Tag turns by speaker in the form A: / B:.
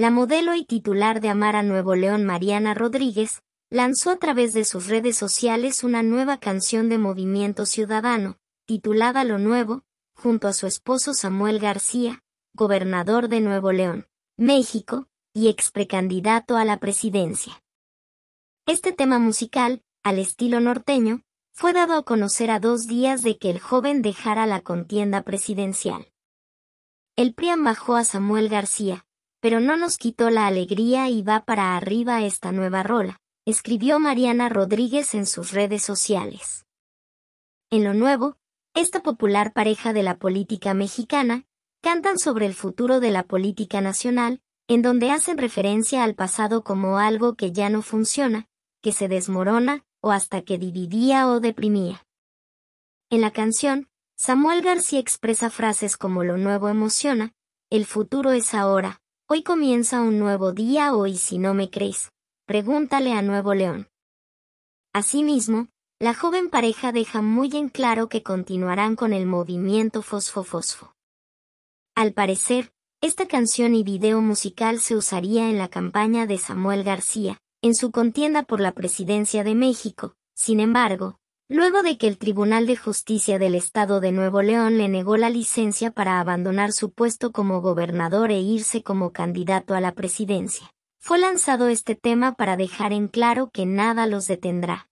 A: La modelo y titular de Amar a Nuevo León Mariana Rodríguez, lanzó a través de sus redes sociales una nueva canción de Movimiento Ciudadano, titulada Lo Nuevo, junto a su esposo Samuel García, gobernador de Nuevo León, México, y ex precandidato a la presidencia. Este tema musical, al estilo norteño, fue dado a conocer a dos días de que el joven dejara la contienda presidencial. El PRI bajó a Samuel García, pero no nos quitó la alegría y va para arriba esta nueva rola, escribió Mariana Rodríguez en sus redes sociales. En lo nuevo, esta popular pareja de la política mexicana, cantan sobre el futuro de la política nacional, en donde hacen referencia al pasado como algo que ya no funciona, que se desmorona, o hasta que dividía o deprimía. En la canción, Samuel García expresa frases como lo nuevo emociona, el futuro es ahora, Hoy comienza un nuevo día hoy si no me crees, pregúntale a Nuevo León. Asimismo, la joven pareja deja muy en claro que continuarán con el movimiento fosfo-fosfo. Al parecer, esta canción y video musical se usaría en la campaña de Samuel García, en su contienda por la presidencia de México. Sin embargo, luego de que el Tribunal de Justicia del Estado de Nuevo León le negó la licencia para abandonar su puesto como gobernador e irse como candidato a la presidencia. Fue lanzado este tema para dejar en claro que nada los detendrá.